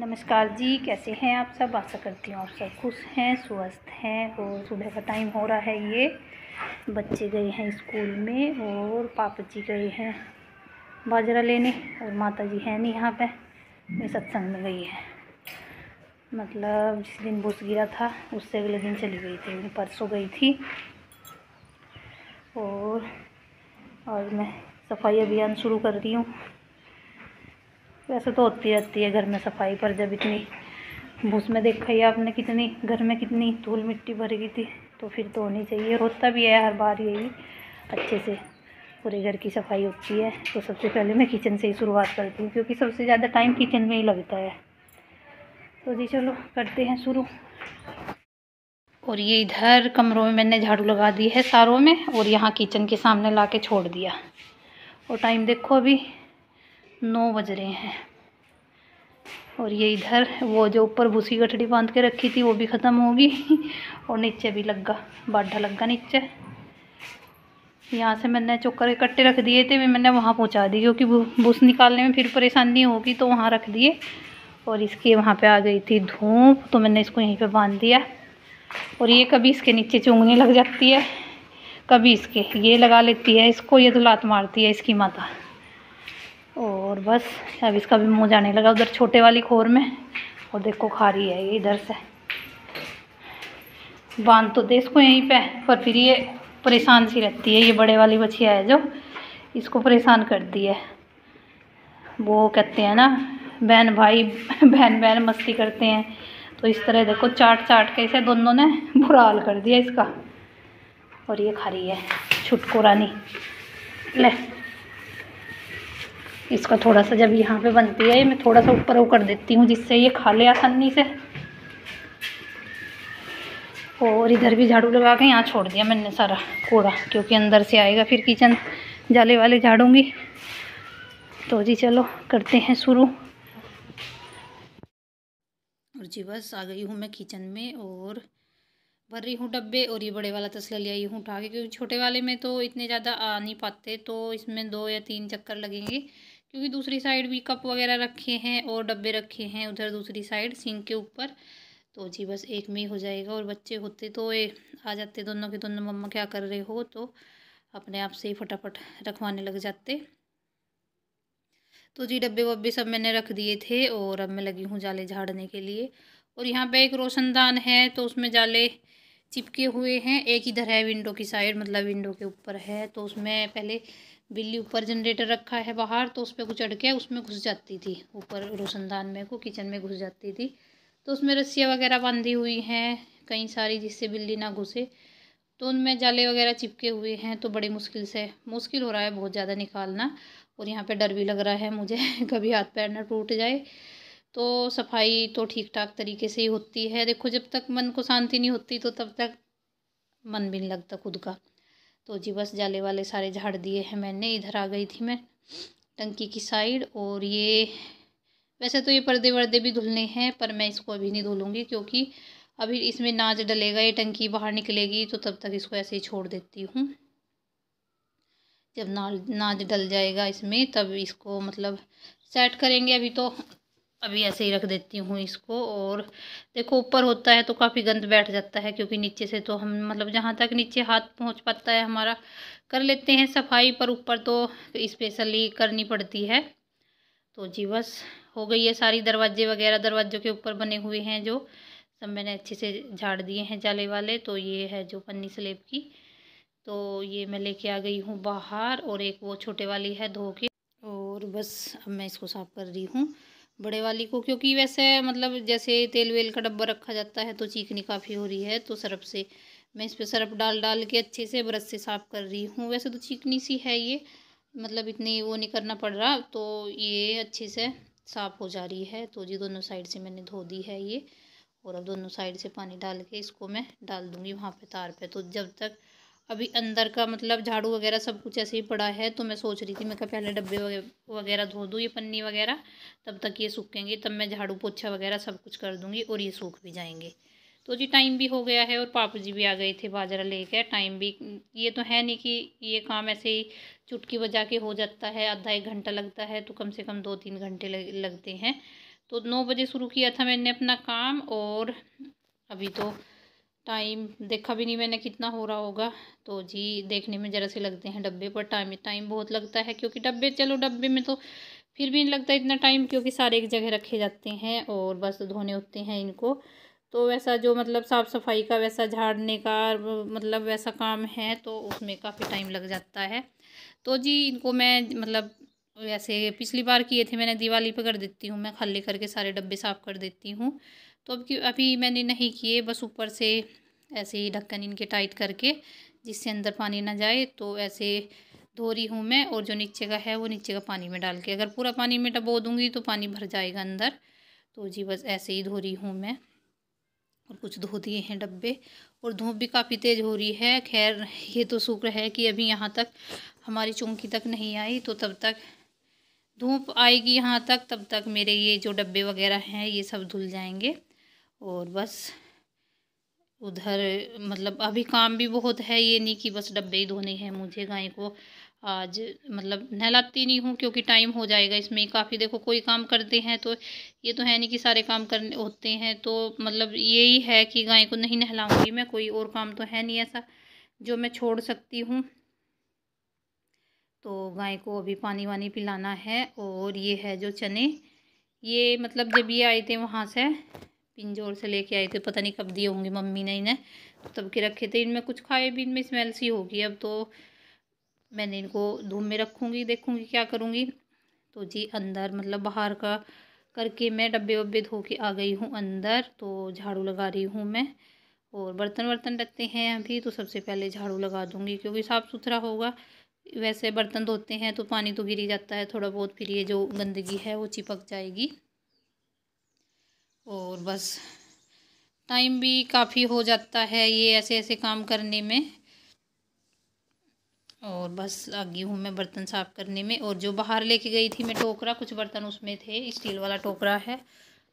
नमस्कार जी कैसे हैं आप सब आशा करती हूँ आप सब खुश हैं स्वस्थ हैं और सुबह का टाइम हो रहा है ये बच्चे गए हैं स्कूल में और पापा जी गए हैं बाजरा लेने और माता जी हैं नहीं यहाँ पे मैं सत्संग में गई है मतलब जिस दिन बुस गिरा था उससे अगले दिन चली गई थी परसों गई थी और और मैं सफाई अभियान शुरू कर रही हूँ वैसे तो होती रहती है घर में सफाई पर जब इतनी भूस में देखा ही आपने कितनी घर में कितनी धूल मिट्टी भर गई थी तो फिर तो होनी चाहिए होता भी है हर बार यही अच्छे से पूरे घर की सफाई होती है तो सबसे पहले मैं किचन से ही शुरुआत करती हूँ क्योंकि सबसे ज़्यादा टाइम किचन में ही लगता है तो जी चलो करते हैं शुरू और ये इधर कमरों में मैंने झाड़ू लगा दी है सारों में और यहाँ किचन के सामने ला के छोड़ दिया और टाइम देखो अभी नौ बज रहे हैं और ये इधर वो जो ऊपर भूसी गठड़ी बांध के रखी थी वो भी ख़त्म होगी और नीचे भी लगा बाढ़ा लगा नीचे यहाँ से मैंने चोकर इकट्ठे रख दिए थे भी मैंने वहाँ पहुँचा दी क्योंकि भूस निकालने में फिर परेशानी होगी तो वहाँ रख दिए और इसके वहाँ पे आ गई थी धूप तो मैंने इसको यहीं पे बांध दिया और ये कभी इसके नीचे चुंगनी लग जाती है कभी इसके ये लगा लेती है इसको ये तो लात मारती है इसकी माता और बस अब इसका भी मुँह जाने लगा उधर छोटे वाली खोर में और देखो खा रही है ये इधर से बांध तो दे इसको यहीं पे पर फिर ये परेशान सी रहती है ये बड़े वाली बछिया है जो इसको परेशान करती है वो कहते हैं ना बहन भाई बहन बहन मस्ती करते हैं तो इस तरह देखो चाट चाट के इसे दोनों ने बुरा हाल कर दिया इसका और ये खा रही है छुटको रानी ले इसको थोड़ा सा जब यहाँ पे बनती है मैं थोड़ा सा ऊपर वो कर देती हूँ जिससे ये खा ले आसानी से और इधर भी झाड़ू लगा के यहाँ छोड़ दिया मैंने सारा कूड़ा क्योंकि अंदर से आएगा फिर किचन जाले वाले झाड़ूंगी तो जी चलो करते हैं शुरू और जी बस आ गई हूँ मैं किचन में और भर रही हूँ डब्बे और ये बड़े वाला तसला ले आई हूँ उठा के क्योंकि छोटे वाले में तो इतने ज़्यादा आ नहीं पाते तो इसमें दो या तीन चक्कर लगेंगे क्योंकि दूसरी साइड भी कप वगैरह रखे हैं और डब्बे रखे हैं उधर दूसरी साइड सिंक के ऊपर तो जी बस एक में ही हो जाएगा और बच्चे होते तो ए, आ जाते दोनों के दोनों मम्मा क्या कर रहे हो तो अपने आप से ही फटाफट रखवाने लग जाते तो जी डब्बे वब्बे सब मैंने रख दिए थे और अब मैं लगी हूँ जाले झाड़ने के लिए और यहाँ पे एक रोशनदान है तो उसमें जाले चिपके हुए हैं एक इधर है विंडो की साइड मतलब विंडो के ऊपर है तो उसमें पहले बिल्ली ऊपर जनरेटर रखा है बाहर तो उस पर कुछ के उसमें घुस जाती थी ऊपर रोशनदान में को किचन में घुस जाती थी तो उसमें रस्सियाँ वगैरह बांधी हुई हैं कई सारी जिससे बिल्ली ना घुसे तो उनमें जाले वगैरह चिपके हुए हैं तो बड़ी मुश्किल से मुश्किल हो रहा है बहुत ज़्यादा निकालना और यहाँ पे डर भी लग रहा है मुझे कभी हाथ पैर ना टूट जाए तो सफाई तो ठीक ठाक तरीके से ही होती है देखो जब तक मन को शांति नहीं होती तो तब तक मन भी नहीं लगता खुद का तो जी बस जाले वाले सारे झाड़ दिए हैं मैंने इधर आ गई थी मैं टंकी की साइड और ये वैसे तो ये पर्दे वर्दे भी धुलने हैं पर मैं इसको अभी नहीं धुलूँगी क्योंकि अभी इसमें नाच डलेगा ये टंकी बाहर निकलेगी तो तब तक इसको ऐसे ही छोड़ देती हूँ जब ना नाच डल जाएगा इसमें तब इसको मतलब सेट करेंगे अभी तो अभी ऐसे ही रख देती हूँ इसको और देखो ऊपर होता है तो काफ़ी गंद बैठ जाता है क्योंकि नीचे से तो हम मतलब जहाँ तक नीचे हाथ पहुँच पाता है हमारा कर लेते हैं सफाई पर ऊपर तो स्पेशली करनी पड़ती है तो जी बस हो गई है सारी दरवाजे वगैरह दरवाज़ों के ऊपर बने हुए हैं जो सब मैंने अच्छे से झाड़ दिए हैं जाले वाले तो ये है जो पन्नी स्लेब की तो ये मैं लेके आ गई हूँ बाहर और एक वो छोटे वाली है धो के और बस अब मैं इसको साफ़ कर रही हूँ बड़े वाली को क्योंकि वैसे मतलब जैसे तेल वेल का डब्बा रखा जाता है तो चीकनी काफ़ी हो रही है तो सरफ से मैं इस पर सरफ डाल डाल के अच्छे से ब्रश से साफ़ कर रही हूँ वैसे तो चीकनी सी है ये मतलब इतनी वो नहीं करना पड़ रहा तो ये अच्छे से साफ़ हो जा रही है तो जी दोनों साइड से मैंने धो दी है ये और अब दोनों साइड से पानी डाल के इसको मैं डाल दूँगी वहाँ पर तार पर तो जब तक अभी अंदर का मतलब झाड़ू वगैरह सब कुछ ऐसे ही पड़ा है तो मैं सोच रही थी मैं कहा पहले डब्बे वगैरह धो दूँ ये पन्नी वगैरह तब तक ये सूखेंगे तब मैं झाड़ू पोछा वगैरह सब कुछ कर दूँगी और ये सूख भी जाएंगे तो जी टाइम भी हो गया है और पापा जी भी आ गए थे बाजरा कर टाइम भी ये तो है नहीं कि ये काम ऐसे ही चुटकी बजा के हो जाता है आधा एक घंटा लगता है तो कम से कम दो तीन घंटे लगते हैं तो नौ बजे शुरू किया था मैंने अपना काम और अभी तो टाइम देखा भी नहीं मैंने कितना हो रहा होगा तो जी देखने में ज़रा से लगते हैं डब्बे पर टाइम टाइम बहुत लगता है क्योंकि डब्बे चलो डब्बे में तो फिर भी नहीं लगता इतना टाइम क्योंकि सारे एक जगह रखे जाते हैं और बस धोने होते हैं इनको तो वैसा जो मतलब साफ़ सफाई का वैसा झाड़ने का मतलब वैसा काम है तो उसमें काफ़ी टाइम लग जाता है तो जी इनको मैं मतलब वैसे पिछली बार किए थे मैंने दिवाली पर कर देती हूँ मैं खाली करके सारे डब्बे साफ़ कर देती हूँ तो अब अभी मैंने नहीं किए बस ऊपर से ऐसे ही ढक्कन इनके टाइट करके जिससे अंदर पानी ना जाए तो ऐसे धो रही हूँ मैं और जो नीचे का है वो नीचे का पानी में डाल के अगर पूरा पानी में डबो दूँगी तो पानी भर जाएगा अंदर तो जी बस ऐसे ही धो रही हूँ मैं और कुछ धो दिए हैं डब्बे और धूप भी काफ़ी तेज़ हो रही है खैर ये तो शुक्र है कि अभी यहाँ तक हमारी चौंकी तक नहीं आई तो तब तक धूप आएगी यहाँ तक तब तक मेरे ये जो डब्बे वगैरह हैं ये सब धुल जाएंगे और बस उधर मतलब अभी काम भी बहुत है ये नहीं कि बस डब्बे ही धोने हैं मुझे गाय को आज मतलब नहलाती नहीं हूँ क्योंकि टाइम हो जाएगा इसमें काफ़ी देखो कोई काम करते हैं तो ये तो है नहीं कि सारे काम करने होते हैं तो मतलब यही है कि गाय को नहीं नहलाऊंगी मैं कोई और काम तो है नहीं ऐसा जो मैं छोड़ सकती हूँ तो गाय को अभी पानी वानी पिलाना है और ये है जो चने ये मतलब जब ये आए थे वहाँ से पिंजोर से लेके आए थे पता नहीं कब दिए होंगे मम्मी ने इन्हें तो तब के रखे थे इनमें कुछ खाए भी इनमें स्मेल सी होगी अब तो मैंने इनको धूम में रखूँगी देखूँगी क्या करूँगी तो जी अंदर मतलब बाहर का करके मैं डब्बे वब्बे धो के आ गई हूँ अंदर तो झाड़ू लगा रही हूँ मैं और बर्तन वर्तन रखते हैं अभी तो सबसे पहले झाड़ू लगा दूँगी क्योंकि साफ़ सुथरा होगा वैसे बर्तन धोते हैं तो पानी तो गिर ही जाता है थोड़ा बहुत फिर ये जो गंदगी है वो चिपक जाएगी और बस टाइम भी काफ़ी हो जाता है ये ऐसे ऐसे काम करने में और बस लगी हूँ मैं बर्तन साफ़ करने में और जो बाहर लेके गई थी मैं टोकरा कुछ बर्तन उसमें थे स्टील वाला टोकरा है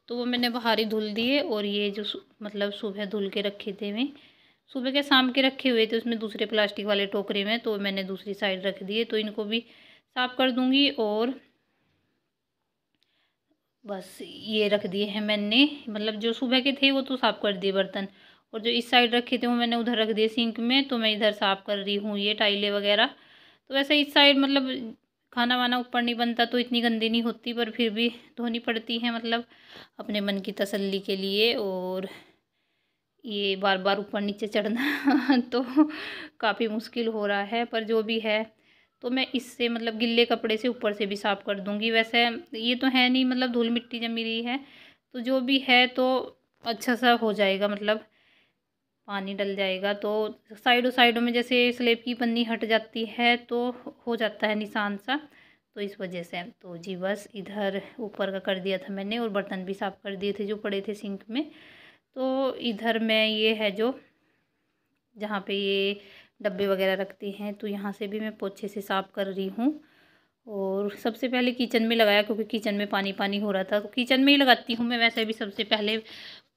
तो वो मैंने बाहर ही धुल दिए और ये जो मतलब सुबह धुल के रखे थे मैं सुबह के शाम के रखे हुए थे उसमें दूसरे प्लास्टिक वाले टोकरे में तो मैंने दूसरी साइड रख दिए तो इनको भी साफ़ कर दूँगी और बस ये रख दिए हैं मैंने मतलब जो सुबह के थे वो तो साफ़ कर दिए बर्तन और जो इस साइड रखे थे वो मैंने उधर रख दिए सिंक में तो मैं इधर साफ़ कर रही हूँ ये टाइलें वगैरह तो वैसे इस साइड मतलब खाना वाना ऊपर नहीं बनता तो इतनी गंदी नहीं होती पर फिर भी धोनी पड़ती है मतलब अपने मन की तसल्ली के लिए और ये बार बार ऊपर नीचे चढ़ना तो काफ़ी मुश्किल हो रहा है पर जो भी है तो मैं इससे मतलब गिले कपड़े से ऊपर से भी साफ़ कर दूँगी वैसे ये तो है नहीं मतलब धूल मिट्टी जमी रही है तो जो भी है तो अच्छा सा हो जाएगा मतलब पानी डल जाएगा तो साइडों साइडों में जैसे स्लेब की पन्नी हट जाती है तो हो जाता है निशान सा तो इस वजह से तो जी बस इधर ऊपर का कर दिया था मैंने और बर्तन भी साफ़ कर दिए थे जो पड़े थे सिंक में तो इधर मैं ये है जो जहाँ पे ये डब्बे वगैरह रखते हैं तो यहाँ से भी मैं पोछे से साफ़ कर रही हूँ और सबसे पहले किचन में लगाया क्योंकि किचन में पानी पानी हो रहा था तो किचन में ही लगाती हूँ मैं वैसे भी सबसे पहले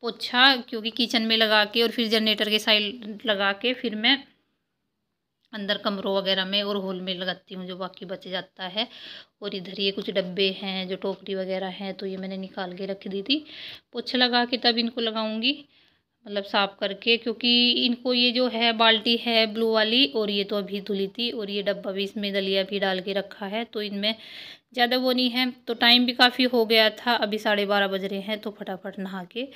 पोछा क्योंकि किचन में लगा के और फिर जनरेटर के साइड लगा के फिर मैं अंदर कमरों वगैरह में और हॉल में लगाती हूँ जो बाकी बच जाता है और इधर ये कुछ डब्बे हैं जो टोकरी वगैरह हैं तो ये मैंने निकाल के रख दी थी पोछा लगा के तब इनको लगाऊँगी मतलब साफ़ करके क्योंकि इनको ये जो है बाल्टी है ब्लू वाली और ये तो अभी धुली थी और ये डब्बा भी इसमें दलिया भी डाल के रखा है तो इनमें ज़्यादा वो नहीं है तो टाइम भी काफ़ी हो गया था अभी साढ़े बारह बज रहे हैं तो फटाफट नहा के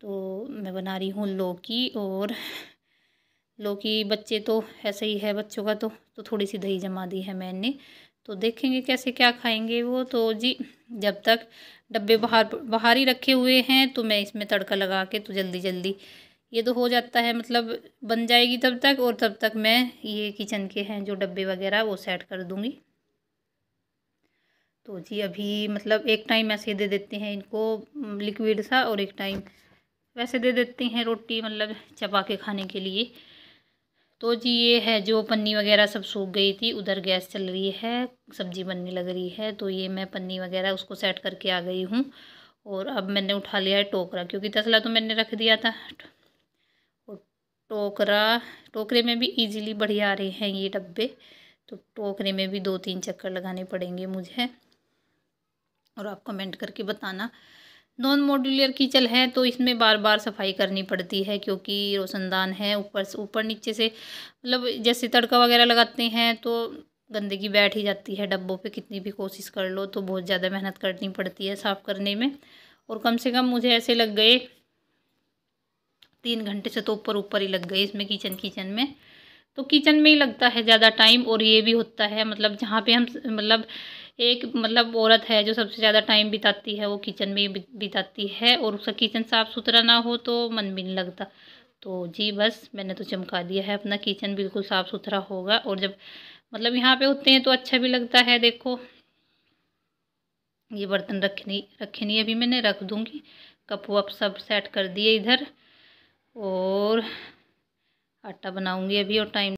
तो मैं बना रही हूँ लौकी और लौकी बच्चे तो ऐसे ही है बच्चों का तो तो थोड़ी सी दही जमा दी है मैंने तो देखेंगे कैसे क्या खाएँगे वो तो जी जब तक डब्बे बाहर बाहर ही रखे हुए हैं तो मैं इसमें तड़का लगा के तो जल्दी जल्दी ये तो हो जाता है मतलब बन जाएगी तब तक और तब तक मैं ये किचन के हैं जो डब्बे वगैरह वो सेट कर दूँगी तो जी अभी मतलब एक टाइम ऐसे दे देते हैं इनको लिक्विड सा और एक टाइम वैसे दे देते हैं रोटी मतलब चबा के खाने के लिए तो जी ये है जो पन्नी वगैरह सब सूख गई थी उधर गैस चल रही है सब्जी बनने लग रही है तो ये मैं पन्नी वगैरह उसको सेट करके आ गई हूँ और अब मैंने उठा लिया है टोकरा क्योंकि तसला तो मैंने रख दिया था और टोकरा टोकरे में भी इजीली बढ़िया आ रहे हैं ये डब्बे तो टोकरे में भी दो तीन चक्कर लगाने पड़ेंगे मुझे और आप कमेंट करके बताना नॉन मॉड्यूलर किचन है तो इसमें बार बार सफाई करनी पड़ती है क्योंकि रोशनदान है ऊपर से ऊपर नीचे से मतलब जैसे तड़का वगैरह लगाते हैं तो गंदगी बैठ ही जाती है डब्बों पे कितनी भी कोशिश कर लो तो बहुत ज़्यादा मेहनत करनी पड़ती है साफ़ करने में और कम से कम मुझे ऐसे लग गए तीन घंटे से तो ऊपर ऊपर ही लग गए इसमें किचन किचन में तो किचन में ही लगता है ज़्यादा टाइम और ये भी होता है मतलब जहाँ पे हम मतलब एक मतलब औरत है जो सबसे ज़्यादा टाइम बिताती है वो किचन में ही बिताती है और उसका किचन साफ़ सुथरा ना हो तो मन भी नहीं लगता तो जी बस मैंने तो चमका दिया है अपना किचन बिल्कुल साफ़ सुथरा होगा और जब मतलब यहाँ पे होते हैं तो अच्छा भी लगता है देखो ये बर्तन रखे नहीं रखे नहीं अभी मैंने रख दूँगी कप वप सब सेट कर दिए इधर और आटा बनाऊँगी अभी और टाइम